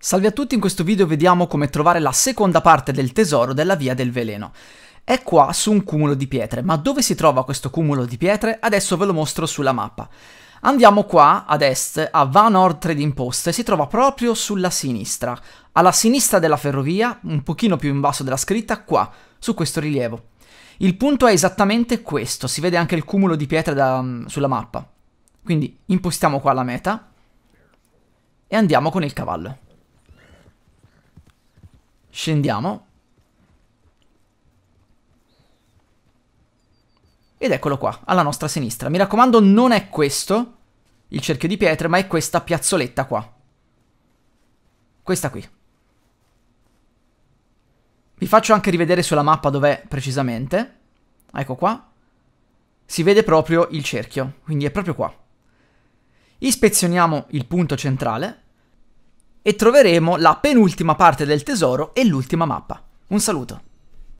Salve a tutti, in questo video vediamo come trovare la seconda parte del tesoro della Via del Veleno. È qua su un cumulo di pietre, ma dove si trova questo cumulo di pietre? Adesso ve lo mostro sulla mappa. Andiamo qua ad est a Vanor Trading Post e si trova proprio sulla sinistra, alla sinistra della ferrovia, un pochino più in basso della scritta, qua, su questo rilievo. Il punto è esattamente questo, si vede anche il cumulo di pietre da, mm, sulla mappa. Quindi impostiamo qua la meta e andiamo con il cavallo. Scendiamo. Ed eccolo qua, alla nostra sinistra. Mi raccomando, non è questo il cerchio di pietre, ma è questa piazzoletta qua. Questa qui. Vi faccio anche rivedere sulla mappa dov'è precisamente. Ecco qua. Si vede proprio il cerchio, quindi è proprio qua. Ispezioniamo il punto centrale e troveremo la penultima parte del tesoro e l'ultima mappa. Un saluto!